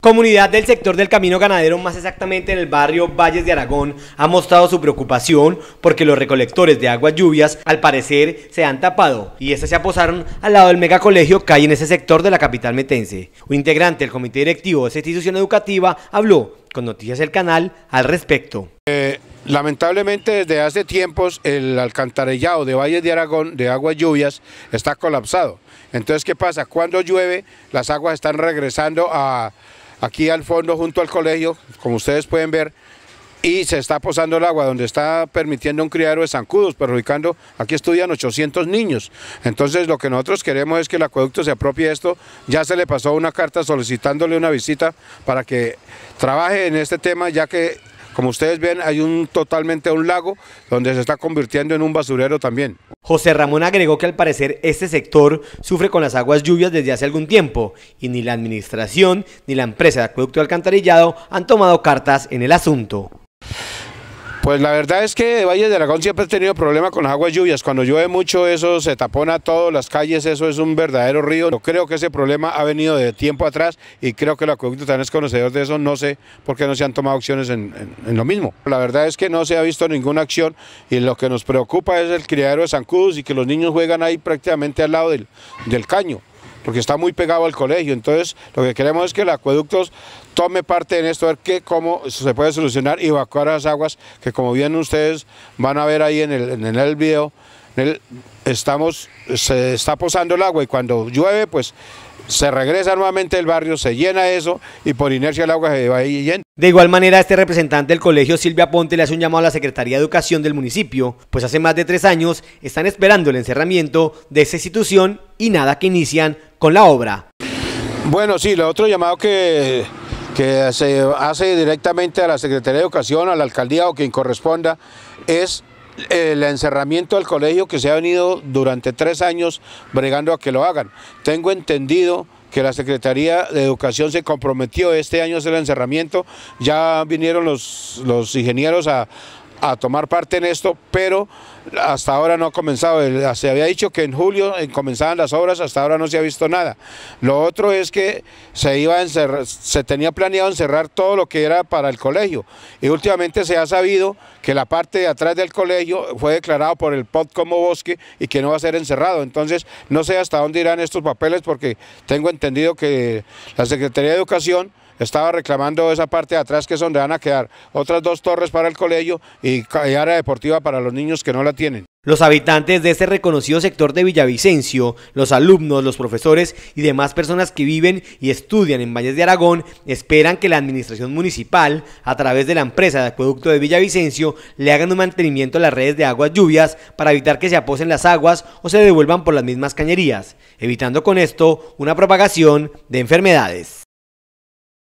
Comunidad del sector del camino ganadero, más exactamente en el barrio Valles de Aragón, ha mostrado su preocupación porque los recolectores de aguas lluvias al parecer se han tapado y estas se aposaron al lado del megacolegio que hay en ese sector de la capital metense. Un integrante del comité directivo de esa institución educativa habló con Noticias del Canal al respecto. Eh, lamentablemente desde hace tiempos el alcantarillado de Valles de Aragón de aguas lluvias está colapsado. Entonces, ¿qué pasa? Cuando llueve, las aguas están regresando a aquí al fondo junto al colegio, como ustedes pueden ver, y se está posando el agua donde está permitiendo un criadero de zancudos, perjudicando, aquí estudian 800 niños. Entonces lo que nosotros queremos es que el acueducto se apropie esto, ya se le pasó una carta solicitándole una visita para que trabaje en este tema, ya que como ustedes ven hay un totalmente un lago donde se está convirtiendo en un basurero también. José Ramón agregó que al parecer este sector sufre con las aguas lluvias desde hace algún tiempo y ni la administración ni la empresa de acueducto alcantarillado han tomado cartas en el asunto. Pues la verdad es que Valle de Aragón siempre ha tenido problemas con las aguas lluvias. Cuando llueve mucho eso se tapona todo, las calles, eso es un verdadero río. Yo creo que ese problema ha venido de tiempo atrás y creo que el acueducto también es conocedor de eso. No sé por qué no se han tomado acciones en, lo mismo. La verdad es que no se ha visto ninguna acción y lo que nos preocupa es el criadero de San Cruz y que los niños juegan ahí prácticamente al lado del caño porque está muy pegado al colegio. Entonces, lo que queremos es que el acueducto tome parte en esto, a ver qué, cómo se puede solucionar y evacuar las aguas, que como bien ustedes van a ver ahí en el, en el video, estamos, se está posando el agua y cuando llueve, pues se regresa nuevamente el barrio, se llena eso y por inercia el agua se va yendo. De igual manera, este representante del colegio Silvia Ponte le hace un llamado a la Secretaría de Educación del municipio, pues hace más de tres años están esperando el encerramiento de esa institución y nada que inician con la obra. Bueno, sí, lo otro llamado que, que se hace directamente a la Secretaría de Educación, a la alcaldía o quien corresponda, es el encerramiento del colegio que se ha venido durante tres años bregando a que lo hagan. Tengo entendido que la Secretaría de Educación se comprometió este año a hacer el encerramiento, ya vinieron los, los ingenieros a, a tomar parte en esto, pero hasta ahora no ha comenzado. Se había dicho que en julio eh, comenzaban las obras, hasta ahora no se ha visto nada. Lo otro es que se iba a encerrar, se tenía planeado encerrar todo lo que era para el colegio y últimamente se ha sabido que la parte de atrás del colegio fue declarado por el POT como bosque y que no va a ser encerrado. Entonces, no sé hasta dónde irán estos papeles porque tengo entendido que la Secretaría de Educación estaba reclamando esa parte de atrás que es donde van a quedar otras dos torres para el colegio y área deportiva para los niños que no la tienen. Los habitantes de este reconocido sector de Villavicencio, los alumnos, los profesores y demás personas que viven y estudian en Valles de Aragón esperan que la administración municipal, a través de la empresa de acueducto de Villavicencio, le hagan un mantenimiento a las redes de aguas lluvias para evitar que se aposen las aguas o se devuelvan por las mismas cañerías, evitando con esto una propagación de enfermedades.